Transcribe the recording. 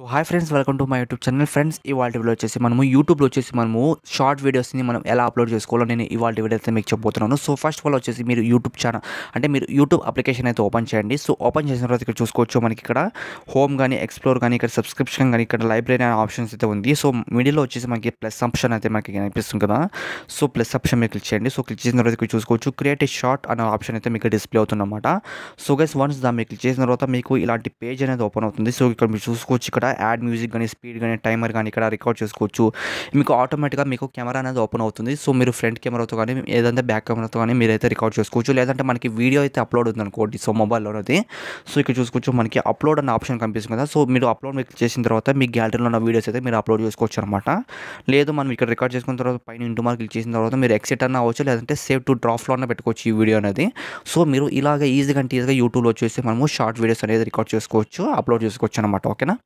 so hi friends welcome to my YouTube channel friends ఇవాళ video వచ్చేసి మనము యూట్యూబ్లో వచ్చేసి మనము షార్ట్ వీడియోస్ని మనం ఎలా అప్లోడ్ చేసుకోవాలో నేను ఇవాళ వీడియో అయితే మీకు చెప్పబోతున్నాను సో ఫస్ట్ ఆఫ్ ఆల్ వచ్చేసి మీరు యూట్యూబ్ ఛానల్ అంటే మీరు యూట్యూబ్ అప్లికేషన్ అయితే ఓపెన్ చేయండి సో ఓపెన్ చేసిన తర్వాత ఇక్కడ చూసుకోవచ్చు మనకి ఇక్కడ హోమ్ కానీ ఎక్స్ప్లోర్ కానీ ఇక్కడ సబ్స్క్రిప్షన్ కానీ ఇక్కడ లైబ్రరీ అనే ఆప్షన్స్ అయితే ఉంది సో మీడియాలో వచ్చేసి మనకి ప్లస్ ఆప్షన్ అయితే మనకి కనిపిస్తుంది కదా సో ప్లస్ ఆప్షన్ మీరు క్లిక్ చేయండి సో క్లిక్ చేసిన తర్వాత ఇక్కడ చూసుకోవచ్చు క్రియేట్ ఏ షార్ట్ అనే ఆప్షన్ అయితే మీకు డిస్ప్లే అవుతుందన్నమాట సో గైస్ వన్స్ దాన్ని క్లిక్ చేసిన తర్వాత మీకు ఇలాంటి పేజ్ అనేది ఓపెన్ అవుతుంది సో ఇక్కడ మీరు చూసుకోవచ్చు ఇక్కడ యాడ్ మ్యూజిక్ కానీ స్పీడ్ కానీ టైమర్ కానీ ఇక్కడ రికార్డ్ చేసుకోవచ్చు మీకు ఆటోమేటిక్గా మీకు కెమెరా అనేది ఓపెన్ అవుతుంది సో మీరు ఫ్రంట్ కెమెరాతో కానీ ఏదంటే బ్యాక్ కెమెరాతో కానీ మీరైతే రికార్డ్ చేసుకోవచ్చు లేదంటే మనకి వీడియో అయితే అప్లోడ్ ఉంది అనుకోండి సో మొబైల్లోనది సో ఇక్కడ చూసుకోవచ్చు మనకి అప్లోడ్ అనే ఆప్షన్ కనిపిస్తుంది కదా సో మీరు అప్లోడ్ మీకు చేసిన తర్వాత మీ గ్యాలరీలో ఉన్న వీడియోస్ అయితే మీరు అప్లోడ్ చేసుకోవచ్చు అనమాట లేదు మనం ఇక్కడ రికార్డ్ చేసుకున్న తర్వాత పైన ఇంటూ మార్క్ క్లిక్ చేసిన తర్వాత మీరు ఎక్సెట్ అన్న అవ్వచ్చు లేదంటే సేవ్ టు డ్రాఫ్లో అన్న పెట్టుకోవచ్చు ఈ వీడియో అనేది సో మీరు ఇలాగ ఈజీగా అంటే ఈజీగా యూట్యూబ్లో వచ్చేసి మనము షార్ట్ వీడియోస్ అనేది రికార్డ్ చేసుకోవచ్చు అప్లోడ్ చేసుకోవచ్చు అనమాట ఓకేనా